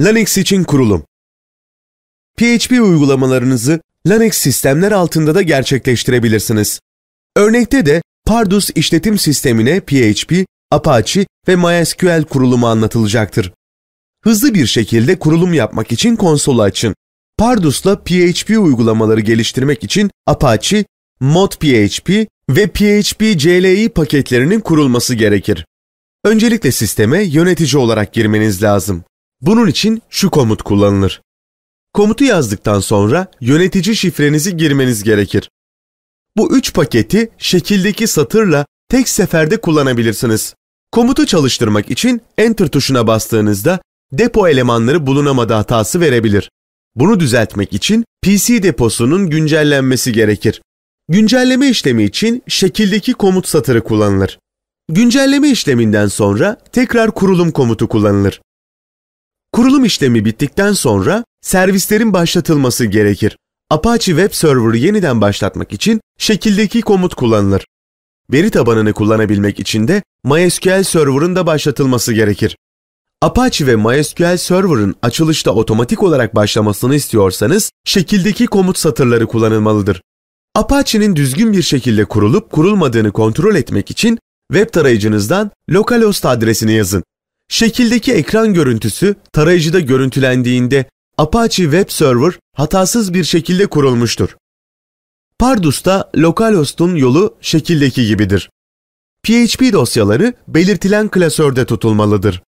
Linux için kurulum. PHP uygulamalarınızı Linux sistemler altında da gerçekleştirebilirsiniz. Örnekte de Pardus işletim sistemine PHP, Apache ve MySQL kurulumu anlatılacaktır. Hızlı bir şekilde kurulum yapmak için konsolu açın. Pardus'la PHP uygulamaları geliştirmek için Apache, ModPHP ve PHP CLI paketlerinin kurulması gerekir. Öncelikle sisteme yönetici olarak girmeniz lazım. Bunun için şu komut kullanılır. Komutu yazdıktan sonra yönetici şifrenizi girmeniz gerekir. Bu üç paketi şekildeki satırla tek seferde kullanabilirsiniz. Komutu çalıştırmak için Enter tuşuna bastığınızda depo elemanları bulunamadı hatası verebilir. Bunu düzeltmek için PC deposunun güncellenmesi gerekir. Güncelleme işlemi için şekildeki komut satırı kullanılır. Güncelleme işleminden sonra tekrar kurulum komutu kullanılır. Kurulum işlemi bittikten sonra servislerin başlatılması gerekir. Apache Web Server'ı yeniden başlatmak için şekildeki komut kullanılır. Veri tabanını kullanabilmek için de MySQL Server'ın da başlatılması gerekir. Apache ve MySQL Server'ın açılışta otomatik olarak başlamasını istiyorsanız şekildeki komut satırları kullanılmalıdır. Apache'nin düzgün bir şekilde kurulup kurulmadığını kontrol etmek için web tarayıcınızdan localhost adresini yazın. Şekildeki ekran görüntüsü tarayıcıda görüntülendiğinde Apache Web Server hatasız bir şekilde kurulmuştur. Pardus'ta localhost'un yolu şekildeki gibidir. PHP dosyaları belirtilen klasörde tutulmalıdır.